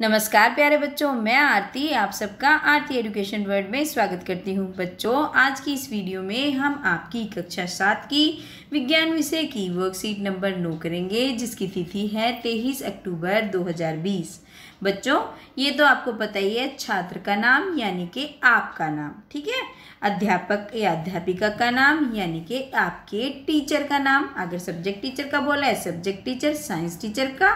नमस्कार प्यारे बच्चों मैं आरती आप सबका आरती एजुकेशन वर्ल्ड में स्वागत करती हूँ बच्चों आज की इस वीडियो में हम आपकी कक्षा सात की विज्ञान विषय की वर्कशीट नंबर नो करेंगे जिसकी तिथि है तेईस अक्टूबर 2020 बच्चों ये तो आपको पता ही है छात्र का नाम यानी कि आपका नाम ठीक है अध्यापक या अध्यापिका का नाम यानी कि आपके टीचर का नाम अगर सब्जेक्ट टीचर का बोला है सब्जेक्ट टीचर साइंस टीचर का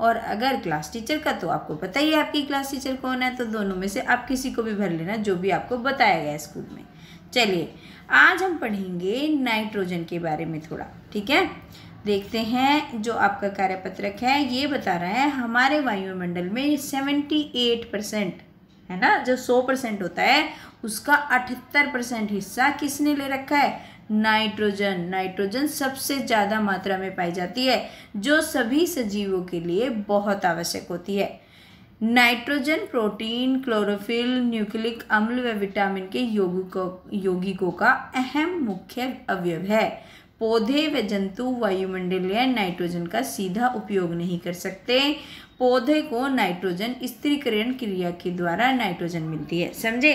और अगर क्लास टीचर का तो आपको पता ही है आपकी क्लास टीचर कौन है तो दोनों में से आप किसी को भी भर लेना जो भी आपको बताया गया स्कूल में चलिए आज हम पढ़ेंगे नाइट्रोजन के बारे में थोड़ा ठीक है देखते हैं जो आपका कार्यपत्रक है ये बता रहा है हमारे वायुमंडल में सेवेंटी एट परसेंट है ना जो सौ परसेंट होता है उसका अठहत्तर परसेंट हिस्सा किसने ले रखा है नाइट्रोजन नाइट्रोजन सबसे ज़्यादा मात्रा में पाई जाती है जो सभी सजीवों के लिए बहुत आवश्यक होती है नाइट्रोजन प्रोटीन क्लोरोफिल न्यूक्लिक अम्ल व विटामिन के यौगिकों यौगिकों का अहम मुख्य अवयव है पौधे व जंतु वायुमंडलीय नाइट्रोजन का सीधा उपयोग नहीं कर सकते पौधे को नाइट्रोजन स्त्रीकरण क्रिया के द्वारा नाइट्रोजन मिलती है समझे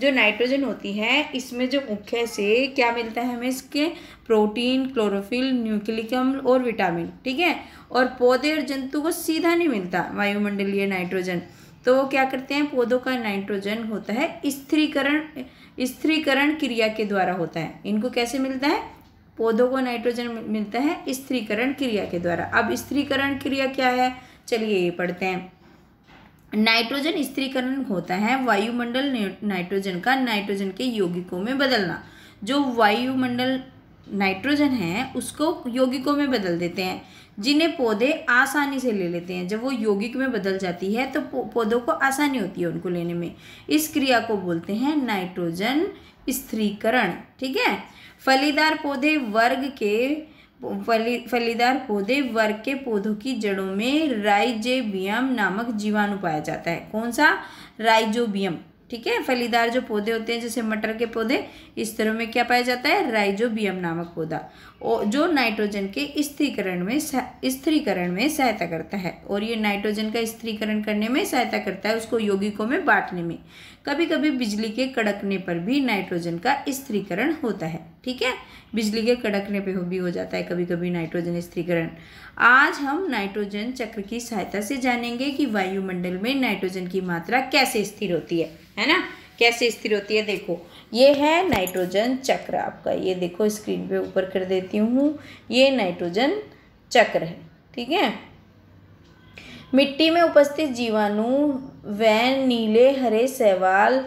जो नाइट्रोजन होती है इसमें जो मुख्य से क्या मिलता है हमें इसके प्रोटीन क्लोरोफिल न्यूक्लिक अम्ल और विटामिन ठीक है और पौधे और जंतु को सीधा नहीं मिलता वायुमंडलीय नाइट्रोजन तो वो क्या करते हैं पौधों का नाइट्रोजन होता है स्त्रीकरण स्त्रीकरण क्रिया के द्वारा होता है इनको कैसे मिलता है पौधों को नाइट्रोजन मिलता है स्त्रीकरण क्रिया के द्वारा अब स्त्रीकरण क्रिया क्या है चलिए ये पढ़ते हैं नाइट्रोजन स्त्रीकरण होता है वायुमंडल नाइट्रोजन का नाइट्रोजन के यौगिकों में बदलना जो वायुमंडल नाइट्रोजन है उसको यौगिकों में बदल देते हैं जिन्हें पौधे आसानी से ले लेते हैं जब वो यौगिक में बदल जाती है तो पौधों को आसानी होती है उनको लेने में इस क्रिया को बोलते हैं नाइट्रोजन स्त्रीकरण ठीक है फलीदार पौधे वर्ग के फली फलीदार पौधे वर्ग के पौधों की जड़ों में राइजेबियम नामक जीवाणु पाया जाता है कौन सा राइजोबियम ठीक है फलीदार जो पौधे होते हैं जैसे मटर के पौधे इस तरह में क्या पाया जाता है राइजोबियम नामक पौधा और जो नाइट्रोजन के स्थिरीकरण में स्थिरीकरण में सहायता करता है और ये नाइट्रोजन का स्थिरीकरण करने में सहायता करता है उसको यौगिकों में बांटने में कभी कभी बिजली के कड़कने पर भी नाइट्रोजन का स्थिरीकरण होता है ठीक है बिजली के कड़कने पर भी हो जाता है कभी कभी नाइट्रोजन स्थिरीकरण आज हम नाइट्रोजन चक्र की सहायता से जानेंगे कि वायुमंडल में नाइट्रोजन की मात्रा कैसे स्थिर होती है है ना कैसे स्थिर होती है देखो ये है नाइट्रोजन चक्र आपका ये देखो स्क्रीन पे ऊपर कर देती हूँ ये नाइट्रोजन चक्र है ठीक है मिट्टी में उपस्थित जीवाणु व नीले हरे सवाल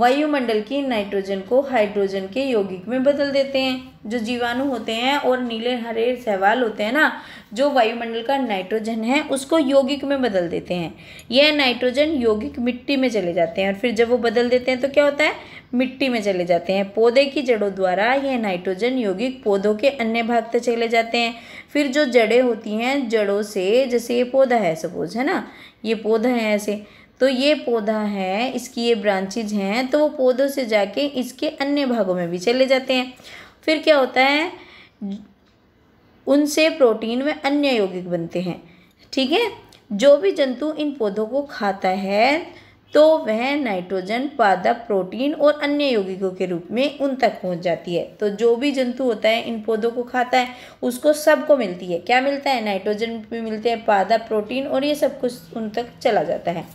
वायुमंडल की नाइट्रोजन को हाइड्रोजन के यौगिक में बदल देते हैं जो जीवाणु होते हैं और नीले हरे सहवाल होते हैं ना जो वायुमंडल का नाइट्रोजन है उसको यौगिक में बदल देते हैं यह नाइट्रोजन यौगिक मिट्टी में चले जाते हैं और फिर जब वो बदल देते हैं तो क्या होता है मिट्टी में चले जाते हैं पौधे की जड़ों द्वारा यह नाइट्रोजन यौगिक पौधों के अन्य भाग तक चले जाते हैं फिर जो जड़ें होती हैं जड़ों से जैसे ये पौधा है सपोज है ना ये पौधा है ऐसे तो ये पौधा है इसकी ये ब्रांचेज हैं तो वो पौधों से जाके इसके अन्य भागों में भी चले जाते हैं फिर क्या होता है उनसे प्रोटीन व अन्य यौगिक बनते हैं ठीक है जो भी जंतु इन पौधों को खाता है तो वह नाइट्रोजन पादप प्रोटीन और अन्य यौगिकों के रूप में उन तक पहुंच जाती है तो जो भी जंतु होता है इन पौधों को खाता है उसको सबको मिलती है क्या मिलता है नाइट्रोजन भी मिलते हैं पादप प्रोटीन और ये सब कुछ उन तक चला जाता है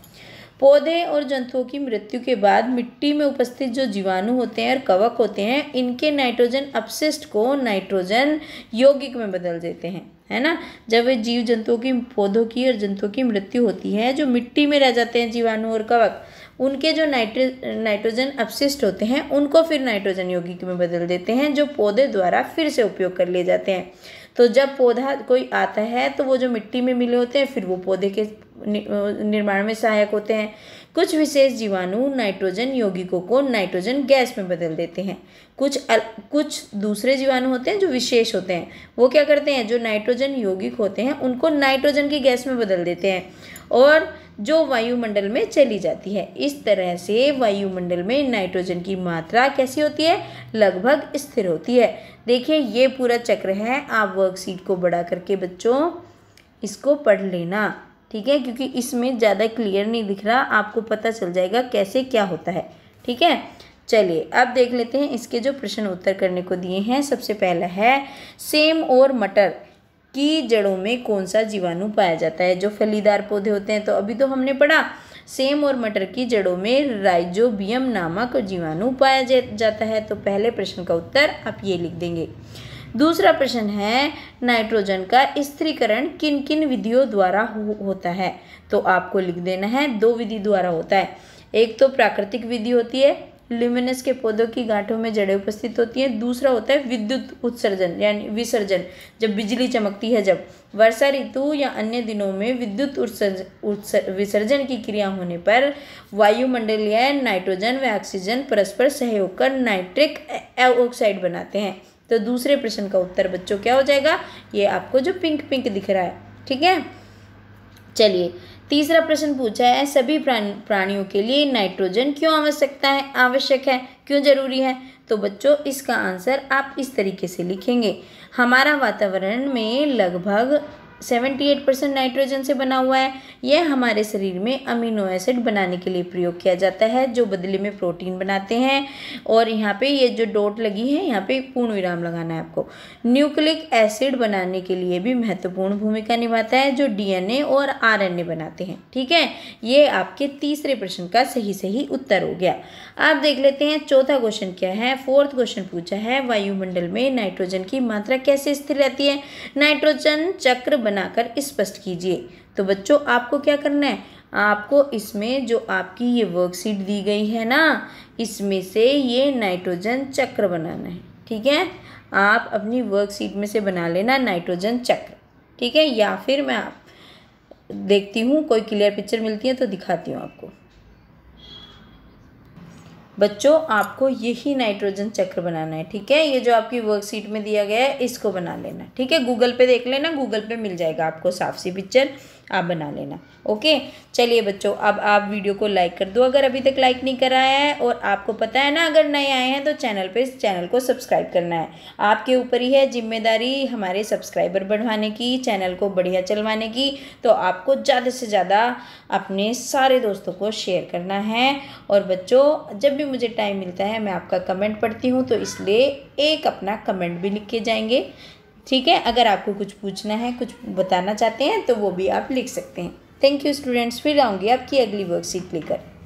पौधे और जंतुओं की मृत्यु के बाद मिट्टी में उपस्थित जो जीवाणु होते हैं और कवक होते हैं इनके नाइट्रोजन अपशिष्ट को नाइट्रोजन यौगिक में बदल देते हैं है ना जब वे जीव जंतुओं की पौधों की और जंतुओं की मृत्यु होती है जो मिट्टी में रह जाते हैं जीवाणु और कवक उनके जो नाइट्रो नाइट्रोजन अपशिष्ट होते हैं उनको फिर नाइट्रोजन यौगिक में बदल देते हैं जो पौधे द्वारा फिर से उपयोग कर लिए जाते हैं तो जब पौधा कोई आता है तो वो जो मिट्टी में मिले होते हैं फिर वो पौधे के निर्माण में सहायक होते हैं कुछ विशेष जीवाणु नाइट्रोजन यौगिकों को नाइट्रोजन गैस में बदल देते हैं कुछ अल, कुछ दूसरे जीवाणु होते हैं जो विशेष होते हैं वो क्या करते हैं जो नाइट्रोजन यौगिक होते हैं उनको नाइट्रोजन की गैस में बदल देते हैं और जो वायुमंडल में चली जाती है इस तरह से वायुमंडल में नाइट्रोजन की मात्रा कैसी होती है लगभग स्थिर होती है देखिए ये पूरा चक्र है आप वर्कशीट को बढ़ा करके बच्चों इसको पढ़ लेना ठीक है क्योंकि इसमें ज़्यादा क्लियर नहीं दिख रहा आपको पता चल जाएगा कैसे क्या होता है ठीक है चलिए अब देख लेते हैं इसके जो प्रश्न उत्तर करने को दिए हैं सबसे पहला है सेम और मटर कि जड़ों में कौन सा जीवाणु पाया जाता है जो फलीदार पौधे होते हैं तो अभी तो हमने पढ़ा सेम और मटर की जड़ों में राइजोबियम नामक जीवाणु पाया जाता है तो पहले प्रश्न का उत्तर आप ये लिख देंगे दूसरा प्रश्न है नाइट्रोजन का स्त्रीकरण किन किन विधियों द्वारा हो, होता है तो आपको लिख देना है दो विधि द्वारा होता है एक तो प्राकृतिक विधि होती है ल्यूमिनस के पौधों की गांठों में जड़ें उपस्थित होती हैं दूसरा होता है विद्युत उत्सर्जन यानी विसर्जन जब बिजली चमकती है जब वर्षा ऋतु या अन्य दिनों में विद्युत उत्सर्जन विसर्जन की क्रिया होने पर वायुमंडलीय नाइट्रोजन व ऑक्सीजन परस्पर सहयोग कर नाइट्रिक ऑक्साइड बनाते हैं तो दूसरे प्रश्न का उत्तर बच्चों क्या हो जाएगा ये आपको जो पिंक पिंक दिख रहा है ठीक है चलिए तीसरा प्रश्न पूछा है सभी प्राणियों के लिए नाइट्रोजन क्यों आवश्यकता है आवश्यक है क्यों जरूरी है तो बच्चों इसका आंसर आप इस तरीके से लिखेंगे हमारा वातावरण में लगभग सेवेंटी एट परसेंट नाइट्रोजन से बना हुआ है यह हमारे शरीर में अमीनो एसिड बनाने के लिए प्रयोग किया जाता है जो बदले में प्रोटीन बनाते हैं और यहाँ पे ये जो डॉट लगी है यहाँ पे पूर्ण विराम लगाना है आपको न्यूक्लिक एसिड बनाने के लिए भी महत्वपूर्ण भूमिका निभाता है जो डीएनए और आर बनाते हैं ठीक है ये आपके तीसरे प्रश्न का सही सही उत्तर हो गया आप देख लेते हैं चौथा क्वेश्चन क्या है फोर्थ क्वेश्चन पूछा है वायुमंडल में नाइट्रोजन की मात्रा कैसे स्थिर रहती है नाइट्रोजन चक्र बनाकर स्पष्ट कीजिए तो बच्चों आपको क्या करना है आपको इसमें जो आपकी ये वर्कशीट दी गई है ना इसमें से ये नाइट्रोजन चक्र बनाना है ठीक है आप अपनी वर्कशीट में से बना लेना नाइट्रोजन चक्र ठीक है या फिर मैं आप देखती हूँ कोई क्लियर पिक्चर मिलती है तो दिखाती हूँ आपको बच्चों आपको यही नाइट्रोजन चक्र बनाना है ठीक है ये जो आपकी वर्कशीट में दिया गया है इसको बना लेना ठीक है गूगल पे देख लेना गूगल पे मिल जाएगा आपको साफ सी पिक्चर आप बना लेना ओके चलिए बच्चों अब आप वीडियो को लाइक कर दो अगर अभी तक लाइक नहीं कराया है और आपको पता है ना अगर नए आए हैं तो चैनल पर इस चैनल को सब्सक्राइब करना है आपके ऊपर ही है जिम्मेदारी हमारे सब्सक्राइबर बढ़वाने की चैनल को बढ़िया चलवाने की तो आपको ज़्यादा से ज़्यादा अपने सारे दोस्तों को शेयर करना है और बच्चों जब भी मुझे टाइम मिलता है मैं आपका कमेंट पढ़ती हूँ तो इसलिए एक अपना कमेंट भी लिख के जाएंगे ठीक है अगर आपको कुछ पूछना है कुछ बताना चाहते हैं तो वो भी आप लिख सकते हैं थैंक यू स्टूडेंट्स फिर आऊँगी आपकी अगली वर्कशीट लेकर